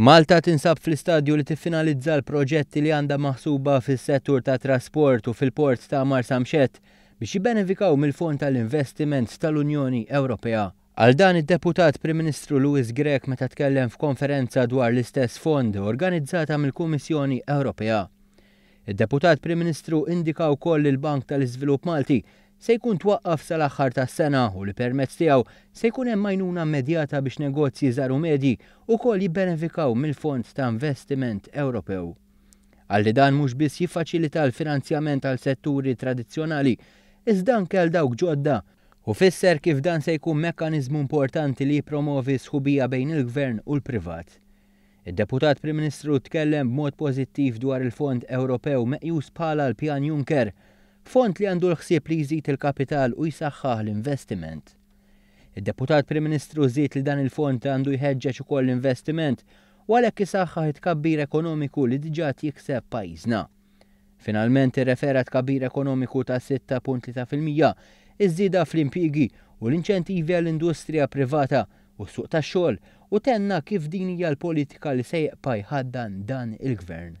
Malta tinsab fl-istadju li tiffinalizza l-proġetti li għandha maħsuba fis-settur ta' trasport u fil-port ta' Marsamxet biex jibbenefikaw mill-Fond tal-Investiment tal-Unjoni Ewropea. Għal dan id-deputat Prim Ministru Louis Grek meta tkellem f'konferenza dwar l-istess fond organizzata mill-Kummissjoni Ewropea. Id-deputat Prim Ministru indika wkoll il-Bank tal-Iżvilupp Malti se jkun twaqqaf sal-aħħar tas-sena u li permezz tiegħu se jkun hemm majnuna immedjata biex negozji żaru medji wkoll jibbenefikaw mill-Fond ta' Investiment Ewropew. Għalli dan mhux biss jiffaċilita l-finanzjament għal setturi tradizzjonali, iżda anke dawk ġodda u fisser kif dan se jkun mekkaniżmu importanti li jipromovi sħubija bejn il-gvern u l-privat. Id-deputat Prim Ministru tkellem b'mod pożittiv dwar il-Fond Ewropew meqjus bħala l-Pjan Juncker – Font li għandu l-ħsieb li jżid il-kapital u jisaxħaħ l-investiment. Id-deputat Prim Ministru żied li dan il-fond għandu jħeġġeġ ukoll l-investiment u għalhekk isaħħaħ it-kabbir ekonomiku li diġà jikseb pajjiżna. Finalment irrefera kabbir ekonomiku ta' 6.3% iż-żieda fl-impjigi u l-inċentivi għall-industrija privata u s-suq tax-xogħol u tenna kif din hija l-politika li sejqpa jħaddan dan il-gvern.